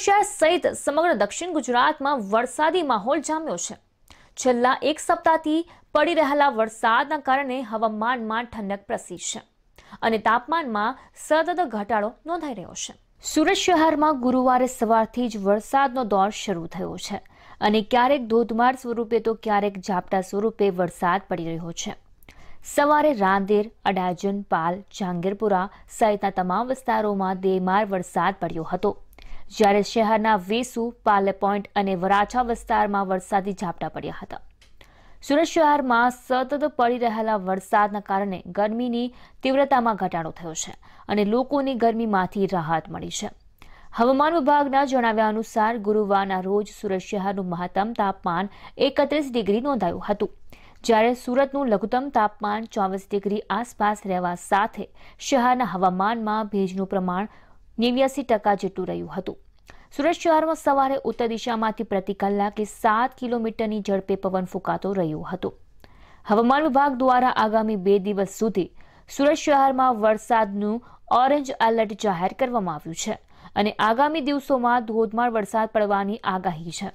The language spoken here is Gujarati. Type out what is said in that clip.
શહેર સહિત સમગ્ર દક્ષિણ ગુજરાતમાં વરસાદી માહોલ જામ્યો છે છેલ્લા એક સપ્તાહથી પડી રહેલા વરસાદના કારણે હવામાનમાં ઠંડક પ્રસરી છે અને તાપમાનમાં સતત ઘટાડો નોંધાઈ રહ્યો છે સુરત શહેરમાં ગુરુવારે સવારથી જ વરસાદનો દોર શરૂ થયો છે અને ક્યારેક ધોધમાર સ્વરૂપે તો ક્યારેક ઝાપટા સ્વરૂપે વરસાદ પડી રહ્યો છે સવારે રાંદેર અડાજન પાલ જાંગીરપુરા સહિતના તમામ વિસ્તારોમાં દેમાર વરસાદ પડ્યો હતો જ્યારે શહેરના વેસુ પાલે પોઈન્ટ અને વરાછા વિસ્તારમાં વરસાદી ઝાપટા પડ્યા હતા સુરત શહેરમાં સતત પડી રહેલા વરસાદના કારણે ગરમીની તીવ્રતામાં ઘટાડો થયો છે અને લોકોને ગરમીમાંથી રાહત મળી છે હવામાન વિભાગના જણાવ્યા અનુસાર ગુરુવારના રોજ સુરત શહેરનું મહત્તમ તાપમાન એકત્રીસ ડિગ્રી નોંધાયું હતું જ્યારે સુરતનું લઘુત્તમ તાપમાન ચોવીસ ડિગ્રી આસપાસ રહેવા સાથે શહેરના હવામાનમાં ભેજનું પ્રમાણ નેવ્યાસી ટકા જેટલું રહ્યું હતું સુરત શહેરમાં સવારે ઉત્તર દિશામાંથી પ્રતિ કલાકે સાત કિલોમીટરની ઝડપે પવન ફૂંકાતો રહ્યો હતો હવામાન વિભાગ દ્વારા આગામી બે દિવસ સુધી સુરત શહેરમાં વરસાદનું ઓરેન્જ એલર્ટ જાહેર કરવામાં આવ્યું છે અને આગામી દિવસોમાં ધોધમાર વરસાદ પડવાની આગાહી છે